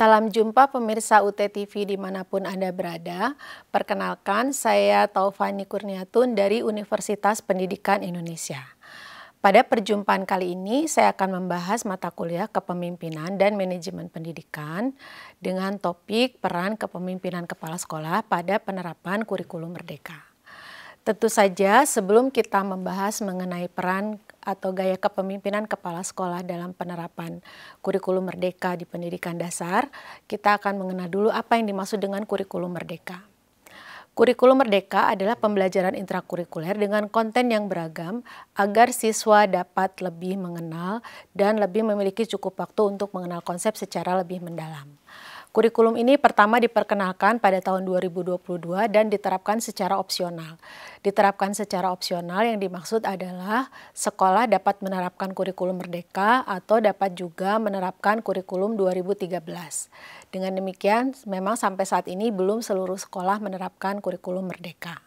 Salam jumpa pemirsa UT TV dimanapun Anda berada. Perkenalkan, saya Taufani Kurniatun dari Universitas Pendidikan Indonesia. Pada perjumpaan kali ini, saya akan membahas mata kuliah kepemimpinan dan manajemen pendidikan dengan topik peran kepemimpinan kepala sekolah pada penerapan kurikulum merdeka. Tentu saja sebelum kita membahas mengenai peran atau gaya kepemimpinan kepala sekolah dalam penerapan kurikulum merdeka di pendidikan dasar, kita akan mengenal dulu apa yang dimaksud dengan kurikulum merdeka. Kurikulum Merdeka adalah pembelajaran intrakurikuler dengan konten yang beragam agar siswa dapat lebih mengenal dan lebih memiliki cukup waktu untuk mengenal konsep secara lebih mendalam. Kurikulum ini pertama diperkenalkan pada tahun 2022 dan diterapkan secara opsional. Diterapkan secara opsional yang dimaksud adalah sekolah dapat menerapkan kurikulum merdeka atau dapat juga menerapkan kurikulum 2013. Dengan demikian, memang sampai saat ini belum seluruh sekolah menerapkan kurikulum merdeka.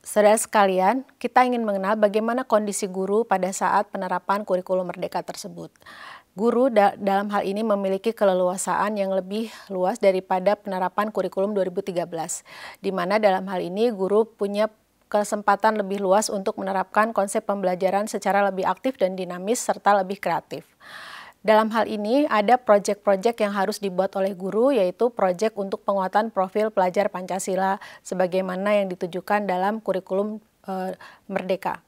Saudara sekalian, kita ingin mengenal bagaimana kondisi guru pada saat penerapan kurikulum merdeka tersebut. Guru da dalam hal ini memiliki keleluasaan yang lebih luas daripada penerapan kurikulum 2013, di mana dalam hal ini guru punya kesempatan lebih luas untuk menerapkan konsep pembelajaran secara lebih aktif dan dinamis serta lebih kreatif. Dalam hal ini ada proyek-proyek yang harus dibuat oleh guru yaitu proyek untuk penguatan profil pelajar Pancasila sebagaimana yang ditujukan dalam kurikulum e, merdeka.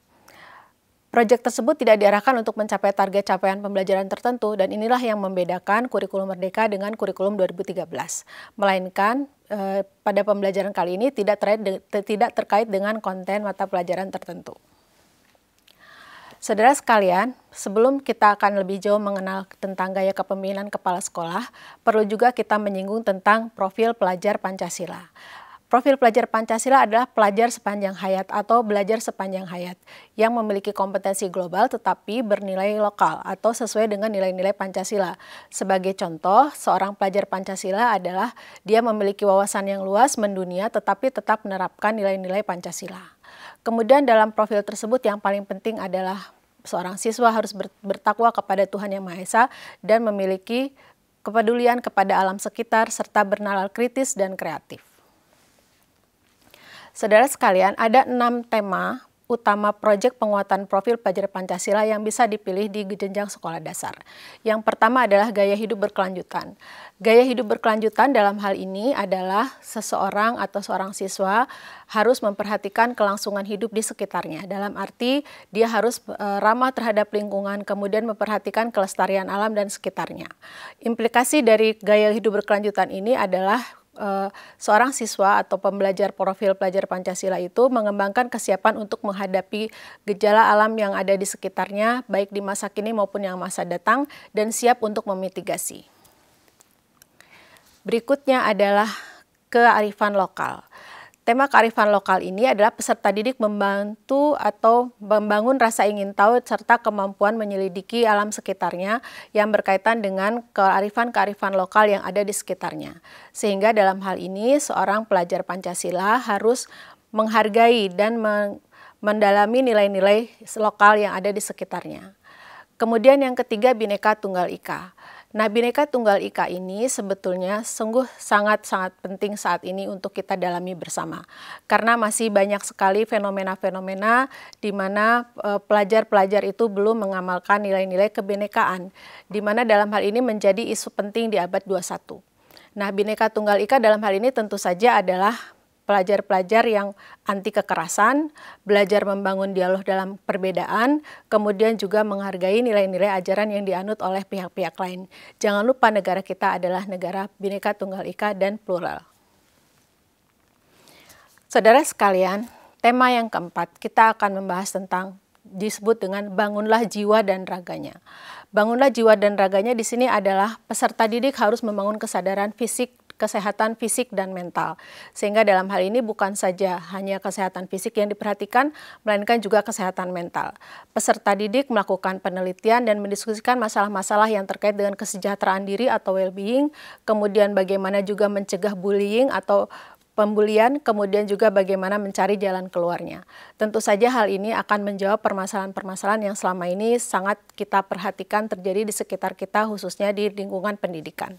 Proyek tersebut tidak diarahkan untuk mencapai target capaian pembelajaran tertentu dan inilah yang membedakan kurikulum Merdeka dengan kurikulum 2013. Melainkan eh, pada pembelajaran kali ini tidak terkait, tidak terkait dengan konten mata pelajaran tertentu. Saudara sekalian, sebelum kita akan lebih jauh mengenal tentang gaya kepemimpinan kepala sekolah, perlu juga kita menyinggung tentang profil pelajar Pancasila. Profil pelajar Pancasila adalah pelajar sepanjang hayat atau belajar sepanjang hayat yang memiliki kompetensi global tetapi bernilai lokal atau sesuai dengan nilai-nilai Pancasila. Sebagai contoh, seorang pelajar Pancasila adalah dia memiliki wawasan yang luas mendunia tetapi tetap menerapkan nilai-nilai Pancasila. Kemudian dalam profil tersebut yang paling penting adalah seorang siswa harus bertakwa kepada Tuhan Yang Maha Esa dan memiliki kepedulian kepada alam sekitar serta bernalar kritis dan kreatif. Saudara sekalian, ada enam tema utama proyek penguatan profil pelajar Pancasila yang bisa dipilih di jenjang sekolah dasar. Yang pertama adalah gaya hidup berkelanjutan. Gaya hidup berkelanjutan dalam hal ini adalah seseorang atau seorang siswa harus memperhatikan kelangsungan hidup di sekitarnya. Dalam arti dia harus e, ramah terhadap lingkungan, kemudian memperhatikan kelestarian alam dan sekitarnya. Implikasi dari gaya hidup berkelanjutan ini adalah uh, seorang siswa atau pembelajar profil pelajar Pancasila itu mengembangkan kesiapan untuk menghadapi gejala alam yang ada di sekitarnya, baik di masa kini maupun yang masa datang, dan siap untuk memitigasi. Berikutnya adalah kearifan lokal. Tema kearifan lokal ini adalah peserta didik membantu atau membangun rasa ingin tahu serta kemampuan menyelidiki alam sekitarnya yang berkaitan dengan kearifan-kearifan lokal yang ada di sekitarnya. Sehingga dalam hal ini seorang pelajar Pancasila harus menghargai dan mendalami nilai-nilai lokal yang ada di sekitarnya. Kemudian yang ketiga bineka Tunggal Ika. Nah, Bhinneka Tunggal Ika ini sebetulnya sungguh sangat-sangat penting saat ini untuk kita dalami bersama. Karena masih banyak sekali fenomena-fenomena di mana e, pelajar-pelajar itu belum mengamalkan nilai-nilai kebinekaan, di mana dalam hal ini menjadi isu penting di abad 21. Nah, Bhinneka Tunggal Ika dalam hal ini tentu saja adalah pelajar-pelajar yang anti kekerasan, belajar membangun dialog dalam perbedaan, kemudian juga menghargai nilai-nilai ajaran yang dianut oleh pihak-pihak lain. Jangan lupa negara kita adalah negara bineka tunggal ika dan plural. Saudara sekalian, tema yang keempat kita akan membahas tentang disebut dengan bangunlah jiwa dan raganya. Bangunlah jiwa dan raganya di sini adalah peserta didik harus membangun kesadaran fisik kesehatan fisik dan mental. Sehingga dalam hal ini bukan saja hanya kesehatan fisik yang diperhatikan, melainkan juga kesehatan mental. Peserta didik melakukan penelitian dan mendiskusikan masalah-masalah yang terkait dengan kesejahteraan diri atau well-being, kemudian bagaimana juga mencegah bullying atau pembulian, kemudian juga bagaimana mencari jalan keluarnya. Tentu saja hal ini akan menjawab permasalahan-permasalahan yang selama ini sangat kita perhatikan terjadi di sekitar kita khususnya di lingkungan pendidikan.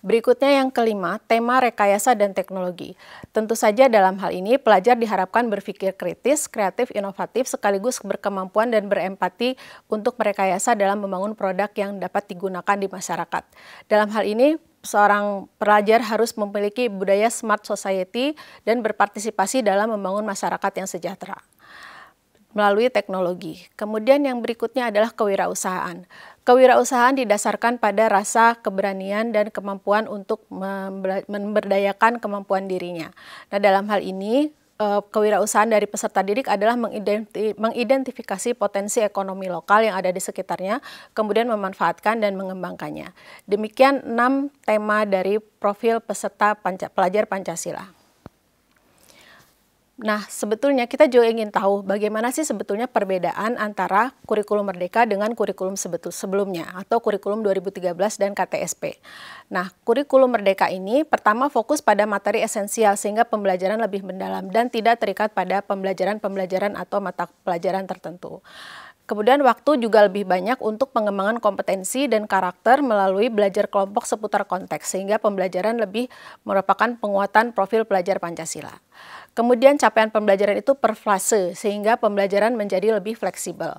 Berikutnya yang kelima, tema rekayasa dan teknologi. Tentu saja dalam hal ini pelajar diharapkan berpikir kritis, kreatif, inovatif sekaligus berkemampuan dan berempati untuk merekayasa dalam membangun produk yang dapat digunakan di masyarakat. Dalam hal ini seorang pelajar harus memiliki budaya smart society dan berpartisipasi dalam membangun masyarakat yang sejahtera melalui teknologi. Kemudian yang berikutnya adalah kewirausahaan. Kewirausahaan didasarkan pada rasa keberanian dan kemampuan untuk memberdayakan kemampuan dirinya. Nah, dalam hal ini eh, kewirausahaan dari peserta didik adalah mengidentifikasi potensi ekonomi lokal yang ada di sekitarnya, kemudian memanfaatkan dan mengembangkannya. Demikian enam tema dari profil peserta pelajar Pancasila. Nah, sebetulnya kita juga ingin tahu bagaimana sih sebetulnya perbedaan antara kurikulum Merdeka dengan kurikulum sebetul sebelumnya atau kurikulum 2013 dan KTSP. Nah, kurikulum Merdeka ini pertama fokus pada materi esensial sehingga pembelajaran lebih mendalam dan tidak terikat pada pembelajaran-pembelajaran atau mata pelajaran tertentu. Kemudian waktu juga lebih banyak untuk pengembangan kompetensi dan karakter melalui belajar kelompok seputar konteks sehingga pembelajaran lebih merupakan penguatan profil pelajar Pancasila. Kemudian capaian pembelajaran itu per fase sehingga pembelajaran menjadi lebih fleksibel.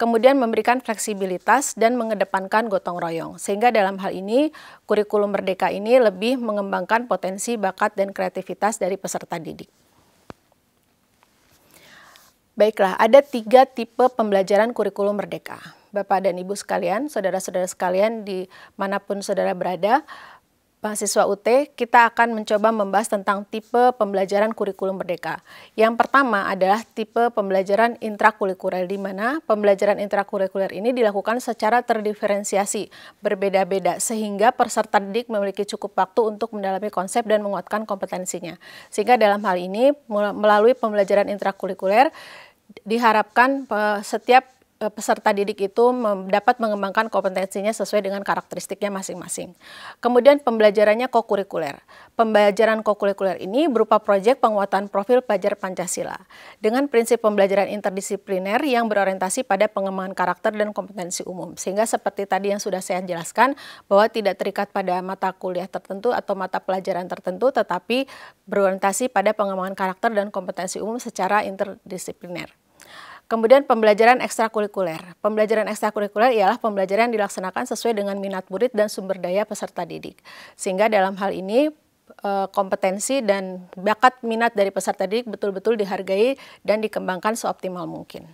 Kemudian memberikan fleksibilitas dan mengedepankan gotong royong. Sehingga dalam hal ini kurikulum merdeka ini lebih mengembangkan potensi bakat dan kreativitas dari peserta didik. Baiklah, ada tiga tipe pembelajaran kurikulum merdeka. Bapak dan Ibu sekalian, saudara-saudara sekalian di manapun saudara berada, mahasiswa UT, kita akan mencoba membahas tentang tipe pembelajaran kurikulum merdeka. Yang pertama adalah tipe pembelajaran intrakurikuler, di mana pembelajaran intrakurikuler ini dilakukan secara terdiferensiasi, berbeda-beda, sehingga peserta didik memiliki cukup waktu untuk mendalami konsep dan menguatkan kompetensinya. Sehingga dalam hal ini, melalui pembelajaran intrakurikuler, diharapkan eh, setiap Eh, peserta didik itu dapat mengembangkan kompetensinya sesuai dengan karakteristiknya masing-masing. Kemudian pembelajarannya kokurikuler. Pembelajaran kokurikuler ini berupa proyek penguatan profil pelajar Pancasila dengan prinsip pembelajaran interdisipliner yang berorientasi pada pengembangan karakter dan kompetensi umum. Sehingga seperti tadi yang sudah saya jelaskan bahwa tidak terikat pada mata kuliah tertentu atau mata pelajaran tertentu tetapi berorientasi pada pengembangan karakter dan kompetensi umum secara interdisipliner. Kemudian pembelajaran ekstrakurikuler. Pembelajaran ekstrakurikuler ialah pembelajaran yang dilaksanakan sesuai dengan minat murid dan sumber daya peserta didik. Sehingga dalam hal ini eh, kompetensi dan bakat minat dari peserta didik betul-betul dihargai dan dikembangkan seoptimal mungkin.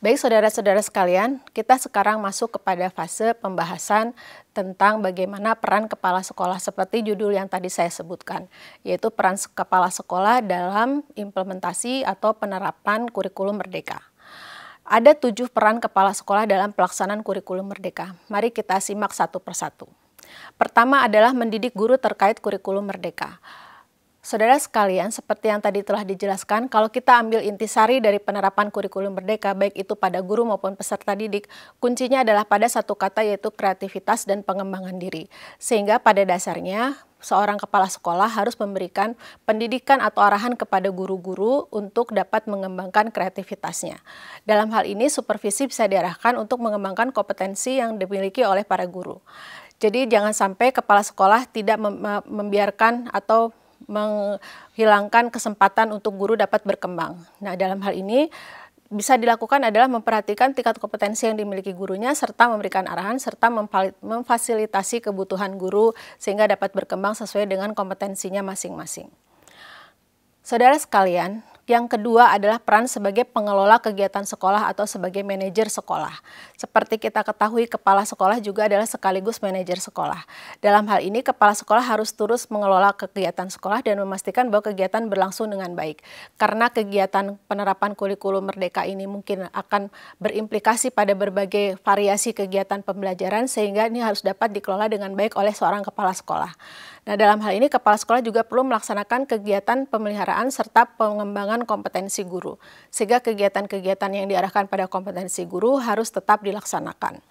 Baik saudara-saudara sekalian, kita sekarang masuk kepada fase pembahasan tentang bagaimana peran kepala sekolah seperti judul yang tadi saya sebutkan, yaitu peran kepala sekolah dalam implementasi atau penerapan kurikulum merdeka. Ada tujuh peran kepala sekolah dalam pelaksanaan kurikulum merdeka. Mari kita simak satu persatu. Pertama adalah mendidik guru terkait kurikulum merdeka. Saudara sekalian, seperti yang tadi telah dijelaskan, kalau kita ambil intisari dari penerapan kurikulum merdeka, baik itu pada guru maupun peserta didik, kuncinya adalah pada satu kata yaitu kreativitas dan pengembangan diri. Sehingga pada dasarnya seorang kepala sekolah harus memberikan pendidikan atau arahan kepada guru-guru untuk dapat mengembangkan kreativitasnya. Dalam hal ini, supervisi bisa diarahkan untuk mengembangkan kompetensi yang dimiliki oleh para guru. Jadi jangan sampai kepala sekolah tidak membiarkan atau menghilangkan kesempatan untuk guru dapat berkembang. Nah, dalam hal ini bisa dilakukan adalah memperhatikan tingkat kompetensi yang dimiliki gurunya serta memberikan arahan serta memfasilitasi kebutuhan guru sehingga dapat berkembang sesuai dengan kompetensinya masing-masing. Saudara sekalian, yang kedua adalah peran sebagai pengelola kegiatan sekolah atau sebagai manajer sekolah. Seperti kita ketahui, kepala sekolah juga adalah sekaligus manajer sekolah. Dalam hal ini, kepala sekolah harus terus mengelola kegiatan sekolah dan memastikan bahwa kegiatan berlangsung dengan baik. Karena kegiatan penerapan kurikulum merdeka ini mungkin akan berimplikasi pada berbagai variasi kegiatan pembelajaran, sehingga ini harus dapat dikelola dengan baik oleh seorang kepala sekolah. Nah, dalam hal ini kepala sekolah juga perlu melaksanakan kegiatan pemeliharaan serta pengembangan kompetensi guru. Sehingga kegiatan-kegiatan yang diarahkan pada kompetensi guru harus tetap dilaksanakan.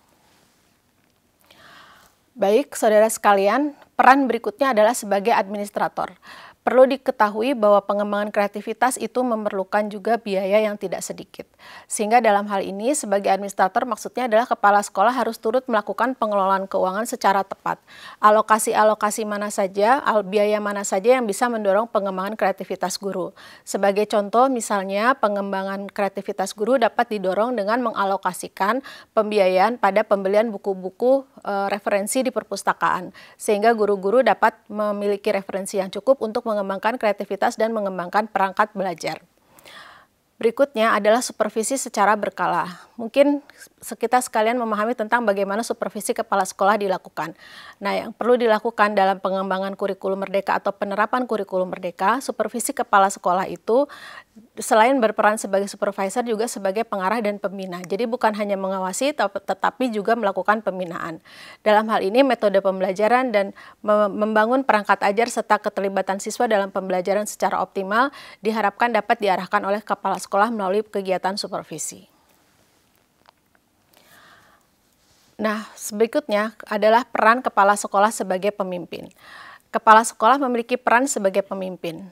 Baik, saudara sekalian, peran berikutnya adalah sebagai administrator. Perlu diketahui bahwa pengembangan kreativitas itu memerlukan juga biaya yang tidak sedikit. Sehingga dalam hal ini sebagai administrator maksudnya adalah kepala sekolah harus turut melakukan pengelolaan keuangan secara tepat. Alokasi-alokasi mana saja, biaya mana saja yang bisa mendorong pengembangan kreativitas guru. Sebagai contoh misalnya pengembangan kreativitas guru dapat didorong dengan mengalokasikan pembiayaan pada pembelian buku-buku e, referensi di perpustakaan sehingga guru-guru dapat memiliki referensi yang cukup untuk mengembangkan kreativitas dan mengembangkan perangkat belajar. Berikutnya adalah supervisi secara berkala. Mungkin kita sekalian memahami tentang bagaimana supervisi kepala sekolah dilakukan. Nah, yang perlu dilakukan dalam pengembangan kurikulum merdeka atau penerapan kurikulum merdeka, supervisi kepala sekolah itu selain berperan sebagai supervisor juga sebagai pengarah dan pembina. Jadi bukan hanya mengawasi tetapi juga melakukan pembinaan. Dalam hal ini metode pembelajaran dan membangun perangkat ajar serta keterlibatan siswa dalam pembelajaran secara optimal diharapkan dapat diarahkan oleh kepala sekolah melalui kegiatan supervisi. Nah, berikutnya adalah peran kepala sekolah sebagai pemimpin. Kepala sekolah memiliki peran sebagai pemimpin.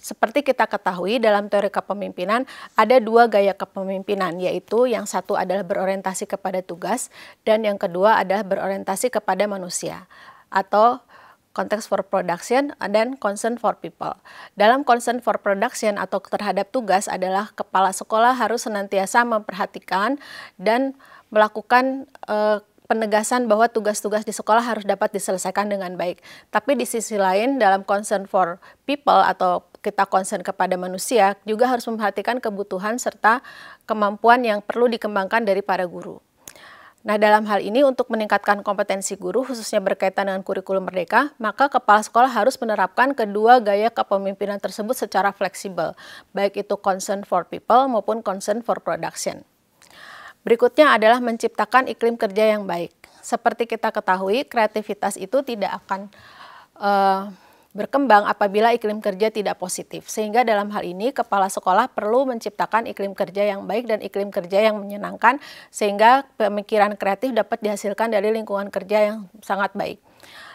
Seperti kita ketahui dalam teori kepemimpinan ada dua gaya kepemimpinan yaitu yang satu adalah berorientasi kepada tugas dan yang kedua adalah berorientasi kepada manusia atau context for production dan concern for people. Dalam concern for production atau terhadap tugas adalah kepala sekolah harus senantiasa memperhatikan dan melakukan uh, penegasan bahwa tugas-tugas di sekolah harus dapat diselesaikan dengan baik. Tapi di sisi lain dalam concern for people atau kita concern kepada manusia juga harus memperhatikan kebutuhan serta kemampuan yang perlu dikembangkan dari para guru. Nah, dalam hal ini untuk meningkatkan kompetensi guru khususnya berkaitan dengan kurikulum merdeka, maka kepala sekolah harus menerapkan kedua gaya kepemimpinan tersebut secara fleksibel, baik itu concern for people maupun concern for production. Berikutnya adalah menciptakan iklim kerja yang baik. Seperti kita ketahui, kreativitas itu tidak akan uh, berkembang apabila iklim kerja tidak positif. Sehingga dalam hal ini kepala sekolah perlu menciptakan iklim kerja yang baik dan iklim kerja yang menyenangkan sehingga pemikiran kreatif dapat dihasilkan dari lingkungan kerja yang sangat baik.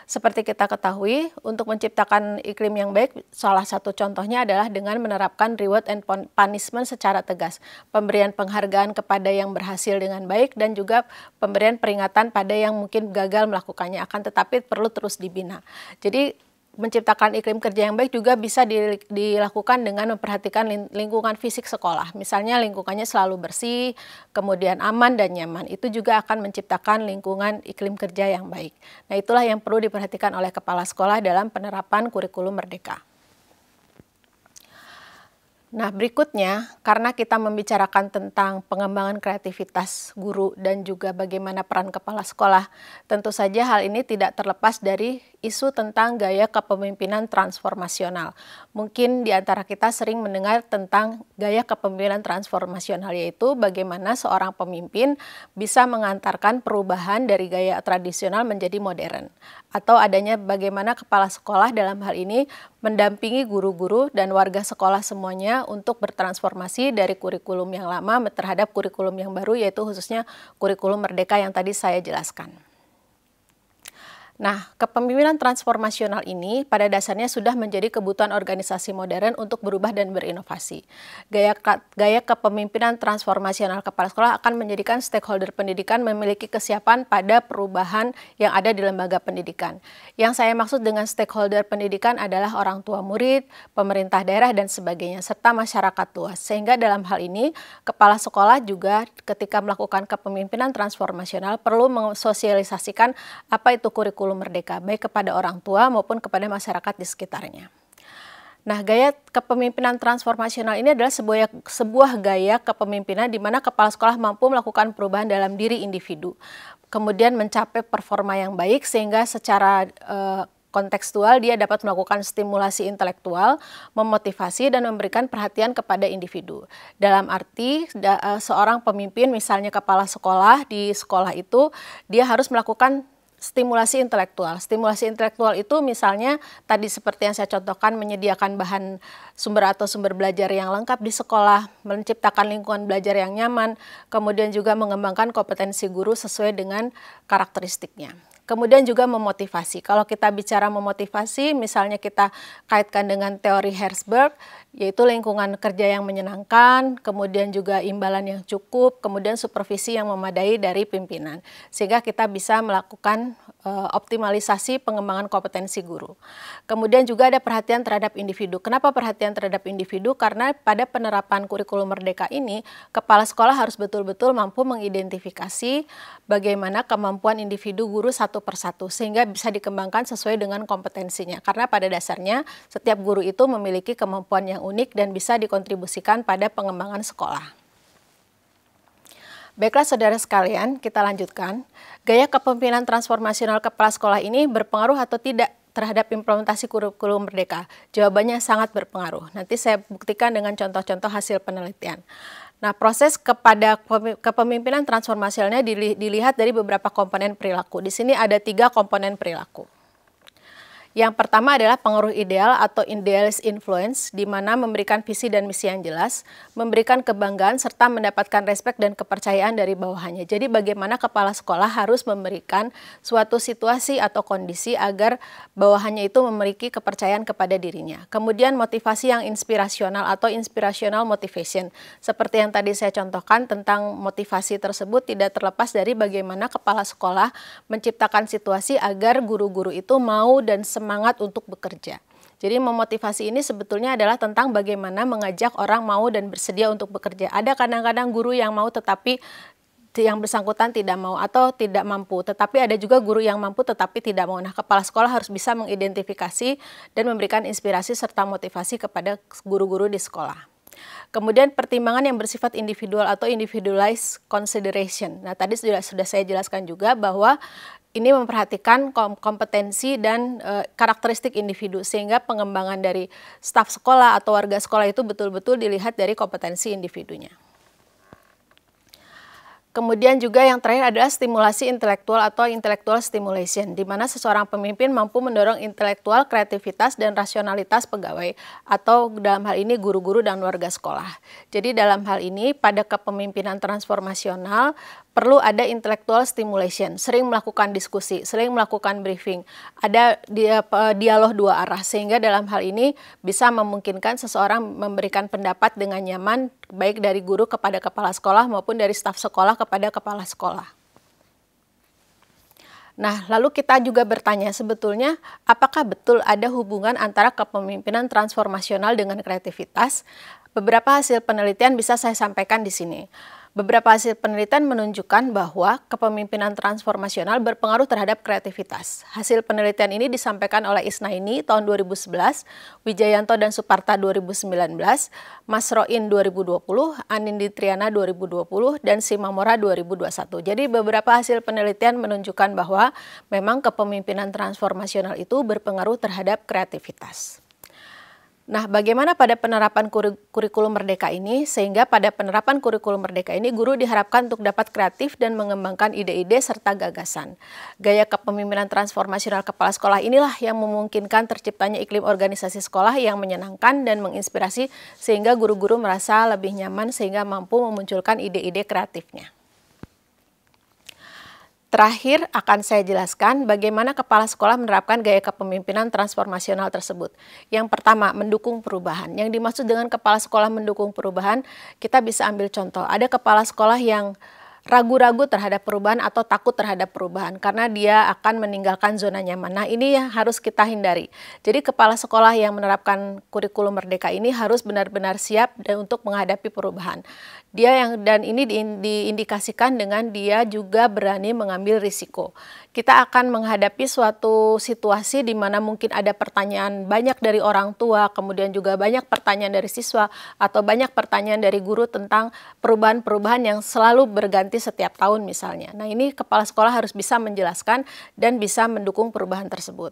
Seperti kita ketahui, untuk menciptakan iklim yang baik, salah satu contohnya adalah dengan menerapkan reward and punishment secara tegas. Pemberian penghargaan kepada yang berhasil dengan baik dan juga pemberian peringatan pada yang mungkin gagal melakukannya akan tetapi perlu terus dibina. Jadi menciptakan iklim kerja yang baik juga bisa dilakukan dengan memperhatikan lingkungan fisik sekolah. Misalnya lingkungannya selalu bersih, kemudian aman dan nyaman. Itu juga akan menciptakan lingkungan iklim kerja yang baik. Nah, itulah yang perlu diperhatikan oleh kepala sekolah dalam penerapan kurikulum merdeka. Nah, berikutnya, karena kita membicarakan tentang pengembangan kreativitas guru dan juga bagaimana peran kepala sekolah, tentu saja hal ini tidak terlepas dari isu tentang gaya kepemimpinan transformasional. Mungkin di antara kita sering mendengar tentang gaya kepemimpinan transformasional, yaitu bagaimana seorang pemimpin bisa mengantarkan perubahan dari gaya tradisional menjadi modern, atau adanya bagaimana kepala sekolah dalam hal ini mendampingi guru-guru dan warga sekolah semuanya untuk bertransformasi dari kurikulum yang lama terhadap kurikulum yang baru yaitu khususnya kurikulum merdeka yang tadi saya jelaskan. Nah, kepemimpinan transformasional ini pada dasarnya sudah menjadi kebutuhan organisasi modern untuk berubah dan berinovasi. Gaya, gaya kepemimpinan transformasional kepala sekolah akan menjadikan stakeholder pendidikan memiliki kesiapan pada perubahan yang ada di lembaga pendidikan. Yang saya maksud dengan stakeholder pendidikan adalah orang tua murid, pemerintah daerah, dan sebagainya, serta masyarakat luas. Sehingga dalam hal ini, kepala sekolah juga ketika melakukan kepemimpinan transformasional perlu mensosialisasikan apa itu kurikulum kurikulum merdeka, baik kepada orang tua maupun kepada masyarakat di sekitarnya. Nah, gaya kepemimpinan transformasional ini adalah sebuah, sebuah gaya kepemimpinan di mana kepala sekolah mampu melakukan perubahan dalam diri individu, kemudian mencapai performa yang baik sehingga secara uh, kontekstual dia dapat melakukan stimulasi intelektual, memotivasi dan memberikan perhatian kepada individu. Dalam arti eh, seorang pemimpin misalnya kepala sekolah di sekolah itu dia harus melakukan stimulasi intelektual. Stimulasi intelektual itu misalnya tadi seperti yang saya contohkan menyediakan bahan sumber atau sumber belajar yang lengkap di sekolah, menciptakan lingkungan belajar yang nyaman, kemudian juga mengembangkan kompetensi guru sesuai dengan karakteristiknya. Kemudian juga memotivasi. Kalau kita bicara memotivasi, misalnya kita kaitkan dengan teori Herzberg, yaitu lingkungan kerja yang menyenangkan, kemudian juga imbalan yang cukup, kemudian supervisi yang memadai dari pimpinan, sehingga kita bisa melakukan eh, optimalisasi pengembangan kompetensi guru. Kemudian juga ada perhatian terhadap individu. Kenapa perhatian terhadap individu? Karena pada penerapan kurikulum merdeka ini, kepala sekolah harus betul-betul mampu mengidentifikasi bagaimana kemampuan individu guru satu persatu, sehingga bisa dikembangkan sesuai dengan kompetensinya. Karena pada dasarnya setiap guru itu memiliki kemampuan yang unik dan bisa dikontribusikan pada pengembangan sekolah. Baiklah saudara sekalian, kita lanjutkan. Gaya kepemimpinan transformasional kepala sekolah ini berpengaruh atau tidak terhadap implementasi kurikulum merdeka? Jawabannya sangat berpengaruh. Nanti saya buktikan dengan contoh-contoh hasil penelitian. Nah, proses kepada kepemimpinan transformasionalnya dilihat dari beberapa komponen perilaku. Di sini ada tiga komponen perilaku. Yang pertama adalah pengaruh ideal atau idealist influence, di mana memberikan visi dan misi yang jelas, memberikan kebanggaan, serta mendapatkan respek dan kepercayaan dari bawahannya. Jadi bagaimana kepala sekolah harus memberikan suatu situasi atau kondisi agar bawahannya itu memiliki kepercayaan kepada dirinya. Kemudian motivasi yang inspirasional atau inspirational motivation. Seperti yang tadi saya contohkan tentang motivasi tersebut tidak terlepas dari bagaimana kepala sekolah menciptakan situasi agar guru-guru itu mau dan semangat semangat untuk bekerja. Jadi memotivasi ini sebetulnya adalah tentang bagaimana mengajak orang mau dan bersedia untuk bekerja. Ada kadang-kadang guru yang mau tetapi yang bersangkutan tidak mau atau tidak mampu. Tetapi ada juga guru yang mampu tetapi tidak mau. Nah, kepala sekolah harus bisa mengidentifikasi dan memberikan inspirasi serta motivasi kepada guru-guru di sekolah. Kemudian pertimbangan yang bersifat individual atau individualized consideration. Nah, tadi sudah sudah saya jelaskan juga bahwa ini memperhatikan kompetensi dan e, karakteristik individu sehingga pengembangan dari staf sekolah atau warga sekolah itu betul-betul dilihat dari kompetensi individunya. Kemudian juga yang terakhir adalah stimulasi intelektual atau intellectual stimulation, di mana seseorang pemimpin mampu mendorong intelektual, kreativitas, dan rasionalitas pegawai atau dalam hal ini guru-guru dan warga sekolah. Jadi dalam hal ini pada kepemimpinan transformasional, perlu ada intellectual stimulation, sering melakukan diskusi, sering melakukan briefing, ada dialog dua arah sehingga dalam hal ini bisa memungkinkan seseorang memberikan pendapat dengan nyaman baik dari guru kepada kepala sekolah maupun dari staf sekolah kepada kepala sekolah. Nah, lalu kita juga bertanya sebetulnya apakah betul ada hubungan antara kepemimpinan transformasional dengan kreativitas? Beberapa hasil penelitian bisa saya sampaikan di sini. Beberapa hasil penelitian menunjukkan bahwa kepemimpinan transformasional berpengaruh terhadap kreativitas. Hasil penelitian ini disampaikan oleh Isnaini tahun 2011, Wijayanto dan Suparta 2019, Mas Roin 2020, Anindi Triana 2020, dan Simamora 2021. Jadi beberapa hasil penelitian menunjukkan bahwa memang kepemimpinan transformasional itu berpengaruh terhadap kreativitas. Nah, bagaimana pada penerapan kurikulum merdeka ini sehingga pada penerapan kurikulum merdeka ini guru diharapkan untuk dapat kreatif dan mengembangkan ide-ide serta gagasan. Gaya kepemimpinan transformasional kepala sekolah inilah yang memungkinkan terciptanya iklim organisasi sekolah yang menyenangkan dan menginspirasi sehingga guru-guru merasa lebih nyaman sehingga mampu memunculkan ide-ide kreatifnya. Terakhir akan saya jelaskan bagaimana kepala sekolah menerapkan gaya kepemimpinan transformasional tersebut. Yang pertama, mendukung perubahan. Yang dimaksud dengan kepala sekolah mendukung perubahan, kita bisa ambil contoh. Ada kepala sekolah yang ragu-ragu terhadap perubahan atau takut terhadap perubahan karena dia akan meninggalkan zona nyaman. Nah, ini yang harus kita hindari. Jadi kepala sekolah yang menerapkan kurikulum merdeka ini harus benar-benar siap dan untuk menghadapi perubahan. Dia yang dan ini diindikasikan dengan dia juga berani mengambil risiko. Kita akan menghadapi suatu situasi di mana mungkin ada pertanyaan banyak dari orang tua, kemudian juga banyak pertanyaan dari siswa atau banyak pertanyaan dari guru tentang perubahan-perubahan yang selalu berganti diganti setiap tahun misalnya. Nah ini kepala sekolah harus bisa menjelaskan dan bisa mendukung perubahan tersebut.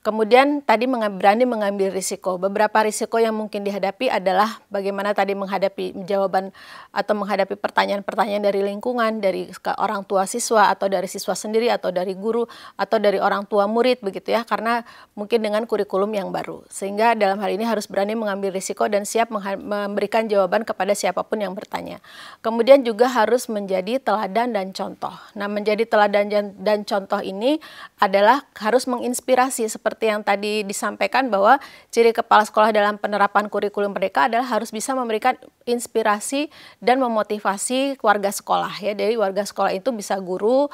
Kemudian tadi berani mengambil risiko. Beberapa risiko yang mungkin dihadapi adalah bagaimana tadi menghadapi jawaban atau menghadapi pertanyaan-pertanyaan dari lingkungan, dari orang tua siswa atau dari siswa sendiri atau dari guru atau dari orang tua murid begitu ya. Karena mungkin dengan kurikulum yang baru. Sehingga dalam hal ini harus berani mengambil risiko dan siap memberikan jawaban kepada siapapun yang bertanya. Kemudian juga harus menjadi teladan dan contoh. Nah, menjadi teladan dan contoh ini adalah harus menginspirasi seperti yang tadi disampaikan bahwa ciri kepala sekolah dalam penerapan kurikulum mereka adalah harus bisa memberikan inspirasi dan memotivasi warga sekolah ya. Jadi warga sekolah itu bisa guru,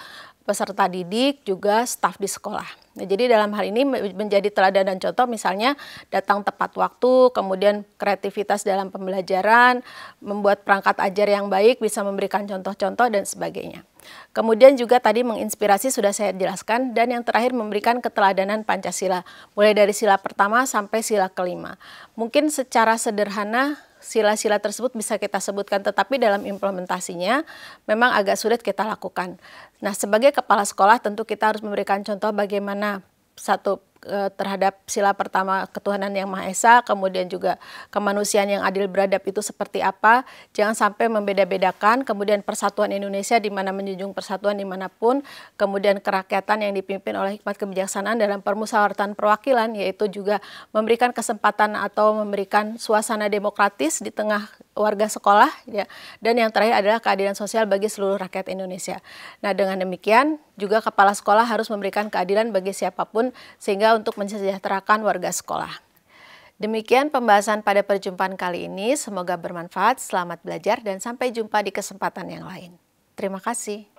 peserta didik, juga staf di sekolah. Nah, jadi dalam hal ini menjadi teladan dan contoh misalnya datang tepat waktu, kemudian kreativitas dalam pembelajaran, membuat perangkat ajar yang baik, bisa memberikan contoh-contoh dan sebagainya. Kemudian juga tadi menginspirasi sudah saya jelaskan dan yang terakhir memberikan keteladanan Pancasila mulai dari sila pertama sampai sila kelima. Mungkin secara sederhana sila-sila tersebut bisa kita sebutkan, tetapi dalam implementasinya memang agak sulit kita lakukan. Nah, sebagai kepala sekolah tentu kita harus memberikan contoh bagaimana satu Eh, terhadap sila pertama ketuhanan yang Maha Esa, kemudian juga kemanusiaan yang adil beradab itu seperti apa. Jangan sampai membeda-bedakan, kemudian persatuan Indonesia di mana menjunjung persatuan dimanapun, kemudian kerakyatan yang dipimpin oleh hikmat kebijaksanaan dalam permusawaratan perwakilan, yaitu juga memberikan kesempatan atau memberikan suasana demokratis di tengah warga sekolah. Ya. Dan yang terakhir adalah keadilan sosial bagi seluruh rakyat Indonesia. Nah dengan demikian juga kepala sekolah harus memberikan keadilan bagi siapapun sehingga untuk mensejahterakan warga sekolah. Demikian pembahasan pada perjumpaan kali ini. Semoga bermanfaat, selamat belajar, dan sampai jumpa di kesempatan yang lain. Terima kasih.